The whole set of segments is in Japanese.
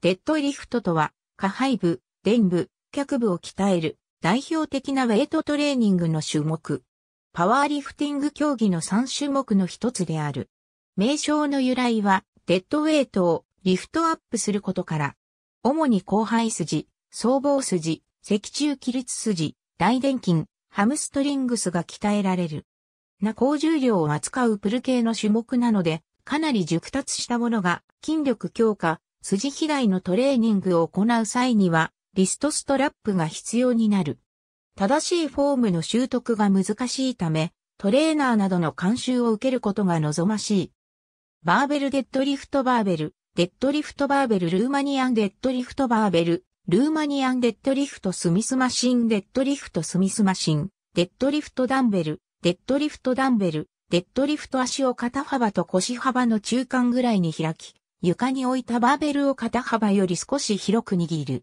デッドリフトとは、下背部、臀部、脚部を鍛える代表的なウェイトトレーニングの種目。パワーリフティング競技の3種目の一つである。名称の由来は、デッドウェイトをリフトアップすることから、主に後背筋、僧帽筋、脊柱起立筋、大殿筋、ハムストリングスが鍛えられる。な高重量を扱うプル系の種目なので、かなり熟達したものが筋力強化、筋肥大のトレーニングを行う際には、リストストラップが必要になる。正しいフォームの習得が難しいため、トレーナーなどの監修を受けることが望ましい。バーベルデッドリフトバーベル、デッドリフトバーベルルーマニアンデッドリフトバーベル、ルーマニアンデッドリフトスミスマシンデッドリフトスミスマシン、デッドリフトダンベル、デッドリフトダンベル、デッドリフト足を肩幅と腰幅の中間ぐらいに開き、床に置いたバーベルを肩幅より少し広く握る。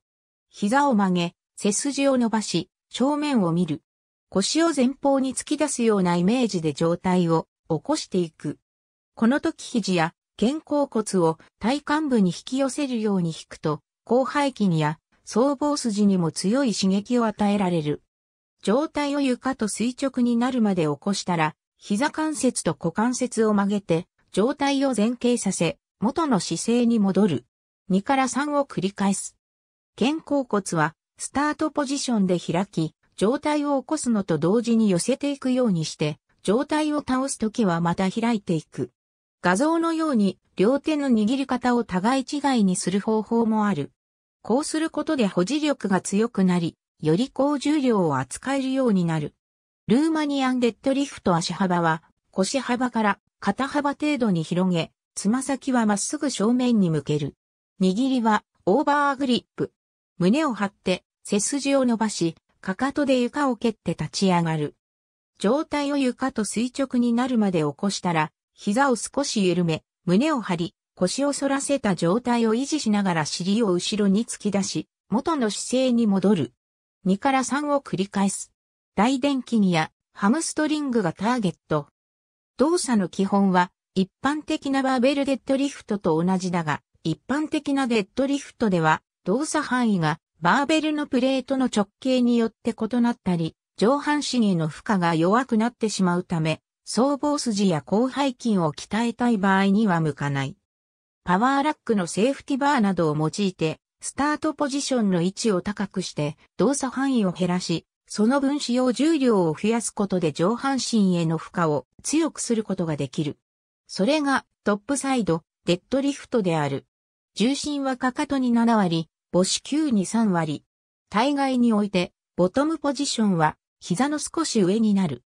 膝を曲げ、背筋を伸ばし、正面を見る。腰を前方に突き出すようなイメージで上体を起こしていく。この時肘や肩甲骨を体幹部に引き寄せるように引くと、広背筋や僧帽筋にも強い刺激を与えられる。上体を床と垂直になるまで起こしたら、膝関節と股関節を曲げて、上体を前傾させ、元の姿勢に戻る。2から3を繰り返す。肩甲骨はスタートポジションで開き、状態を起こすのと同時に寄せていくようにして、状態を倒すときはまた開いていく。画像のように両手の握り方を互い違いにする方法もある。こうすることで保持力が強くなり、より高重量を扱えるようになる。ルーマニアンデッドリフト足幅は腰幅から肩幅程度に広げ、つま先はまっすぐ正面に向ける。握りはオーバーグリップ。胸を張って背筋を伸ばし、かかとで床を蹴って立ち上がる。上体を床と垂直になるまで起こしたら、膝を少し緩め、胸を張り、腰を反らせた状態を維持しながら尻を後ろに突き出し、元の姿勢に戻る。2から3を繰り返す。大気筋やハムストリングがターゲット。動作の基本は一般的なバーベルデッドリフトと同じだが、一般的なデッドリフトでは、動作範囲がバーベルのプレートの直径によって異なったり、上半身への負荷が弱くなってしまうため、僧帽筋や広背筋を鍛えたい場合には向かない。パワーラックのセーフティバーなどを用いて、スタートポジションの位置を高くして動作範囲を減らし、その分使用重量を増やすことで上半身への負荷を強くすることができる。それがトップサイド、デッドリフトである。重心はかかとに7割、母子球に3割。大概において、ボトムポジションは、膝の少し上になる。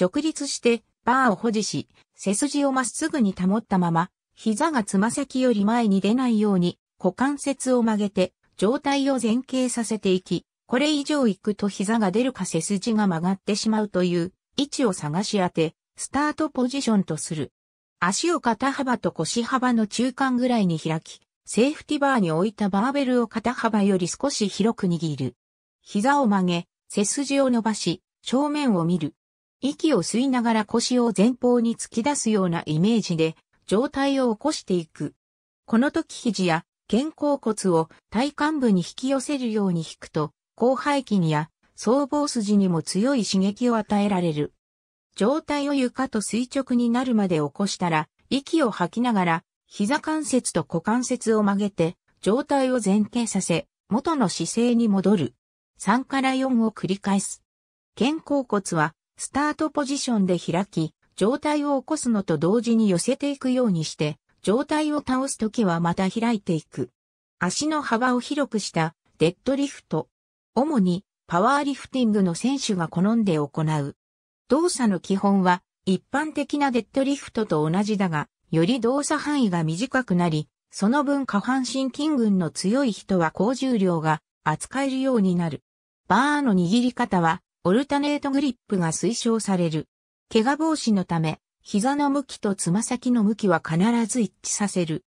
直立して、バーを保持し、背筋をまっすぐに保ったまま、膝がつま先より前に出ないように、股関節を曲げて、状態を前傾させていき、これ以上行くと膝が出るか背筋が曲がってしまうという位置を探し当て、スタートポジションとする。足を肩幅と腰幅の中間ぐらいに開き、セーフティバーに置いたバーベルを肩幅より少し広く握る。膝を曲げ、背筋を伸ばし、正面を見る。息を吸いながら腰を前方に突き出すようなイメージで、上体を起こしていく。この時肘や肩甲骨を体幹部に引き寄せるように引くと、広背筋や僧帽筋にも強い刺激を与えられる。状態を床と垂直になるまで起こしたら、息を吐きながら、膝関節と股関節を曲げて、状態を前傾させ、元の姿勢に戻る。3から4を繰り返す。肩甲骨は、スタートポジションで開き、状態を起こすのと同時に寄せていくようにして、状態を倒すときはまた開いていく。足の幅を広くしたデッドリフト。主にパワーリフティングの選手が好んで行う。動作の基本は一般的なデッドリフトと同じだが、より動作範囲が短くなり、その分下半身筋群の強い人は高重量が扱えるようになる。バーの握り方はオルタネートグリップが推奨される。怪我防止のため、膝の向きとつま先の向きは必ず一致させる。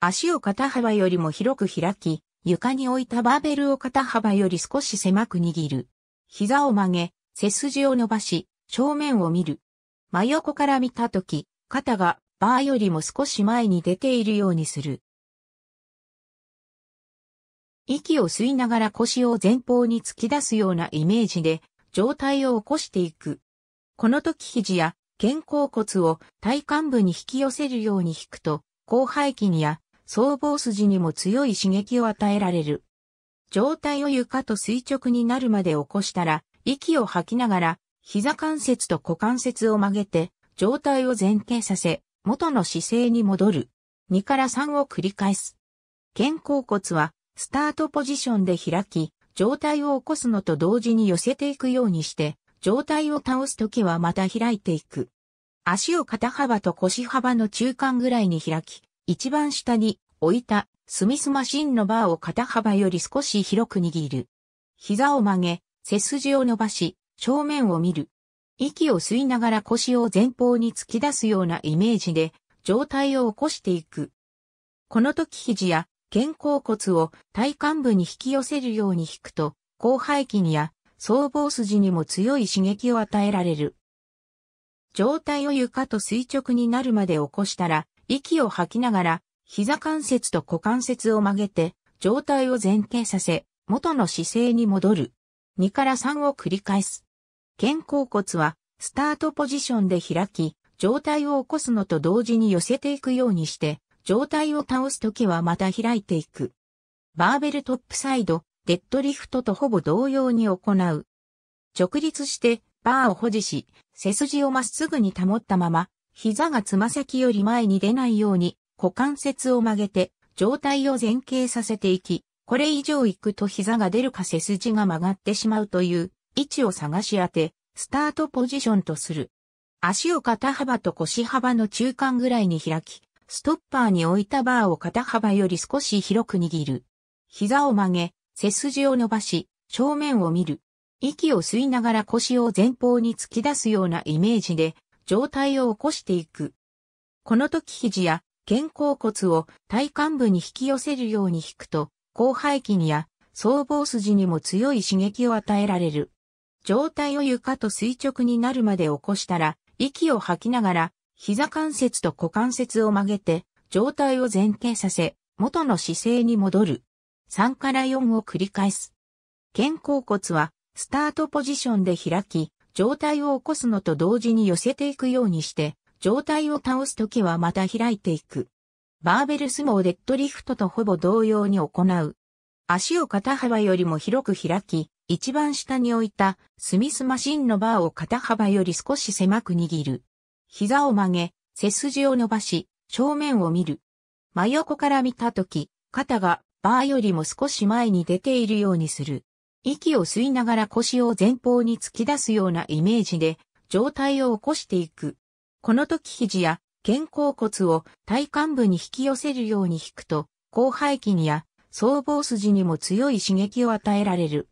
足を肩幅よりも広く開き、床に置いたバーベルを肩幅より少し狭く握る。膝を曲げ、背筋を伸ばし、正面を見る。真横から見たとき、肩がバーよりも少し前に出ているようにする。息を吸いながら腰を前方に突き出すようなイメージで上体を起こしていく。この時肘や肩甲骨を体幹部に引き寄せるように引くと、広背筋や僧帽筋にも強い刺激を与えられる。上体を床と垂直になるまで起こしたら、息を吐きながら膝関節と股関節を曲げて、上体を前傾させ、元の姿勢に戻る。2から3を繰り返す。肩甲骨は、スタートポジションで開き、上体を起こすのと同時に寄せていくようにして、上体を倒すときはまた開いていく。足を肩幅と腰幅の中間ぐらいに開き、一番下に置いたスミスマシンのバーを肩幅より少し広く握る。膝を曲げ、背筋を伸ばし、正面を見る。息を吸いながら腰を前方に突き出すようなイメージで、状態を起こしていく。この時肘や肩甲骨を体幹部に引き寄せるように引くと、広背筋や僧帽筋にも強い刺激を与えられる。状態を床と垂直になるまで起こしたら、息を吐きながら、膝関節と股関節を曲げて、状態を前傾させ、元の姿勢に戻る。2から3を繰り返す。肩甲骨はスタートポジションで開き、上体を起こすのと同時に寄せていくようにして、上体を倒すときはまた開いていく。バーベルトップサイド、デッドリフトとほぼ同様に行う。直立して、バーを保持し、背筋をまっすぐに保ったまま、膝がつま先より前に出ないように、股関節を曲げて、上体を前傾させていき、これ以上行くと膝が出るか背筋が曲がってしまうという位置を探し当て、スタートポジションとする。足を肩幅と腰幅の中間ぐらいに開き、ストッパーに置いたバーを肩幅より少し広く握る。膝を曲げ、背筋を伸ばし、正面を見る。息を吸いながら腰を前方に突き出すようなイメージで、上体を起こしていく。この時肘や肩甲骨を体幹部に引き寄せるように引くと、広背筋や僧帽筋にも強い刺激を与えられる。状態を床と垂直になるまで起こしたら、息を吐きながら、膝関節と股関節を曲げて、状態を前傾させ、元の姿勢に戻る。3から4を繰り返す。肩甲骨は、スタートポジションで開き、状態を起こすのと同時に寄せていくようにして、状態を倒すときはまた開いていく。バーベル相撲デッドリフトとほぼ同様に行う。足を肩幅よりも広く開き、一番下に置いたスミスマシンのバーを肩幅より少し狭く握る。膝を曲げ、背筋を伸ばし、正面を見る。真横から見たとき、肩がバーよりも少し前に出ているようにする。息を吸いながら腰を前方に突き出すようなイメージで、上体を起こしていく。この時肘や肩甲骨を体幹部に引き寄せるように引くと、広背筋や僧帽筋にも強い刺激を与えられる。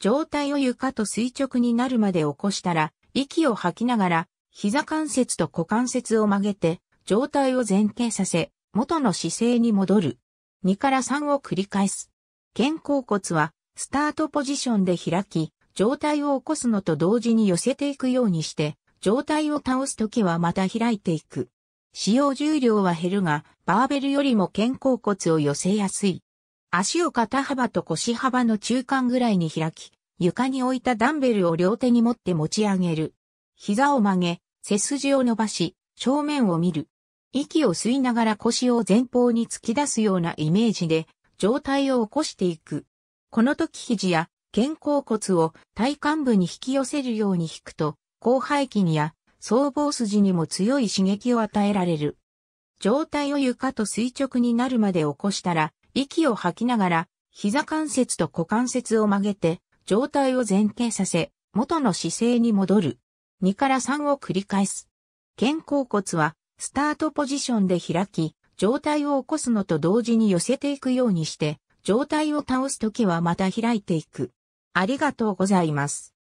状態を床と垂直になるまで起こしたら、息を吐きながら、膝関節と股関節を曲げて、状態を前傾させ、元の姿勢に戻る。2から3を繰り返す。肩甲骨は、スタートポジションで開き、状態を起こすのと同時に寄せていくようにして、状態を倒すときはまた開いていく。使用重量は減るが、バーベルよりも肩甲骨を寄せやすい。足を肩幅と腰幅の中間ぐらいに開き、床に置いたダンベルを両手に持って持ち上げる。膝を曲げ、背筋を伸ばし、正面を見る。息を吸いながら腰を前方に突き出すようなイメージで、状態を起こしていく。この時肘や肩甲骨を体幹部に引き寄せるように引くと、広背筋や僧帽筋にも強い刺激を与えられる。状態を床と垂直になるまで起こしたら、息を吐きながら、膝関節と股関節を曲げて、状態を前傾させ、元の姿勢に戻る。2から3を繰り返す。肩甲骨は、スタートポジションで開き、状態を起こすのと同時に寄せていくようにして、状態を倒すときはまた開いていく。ありがとうございます。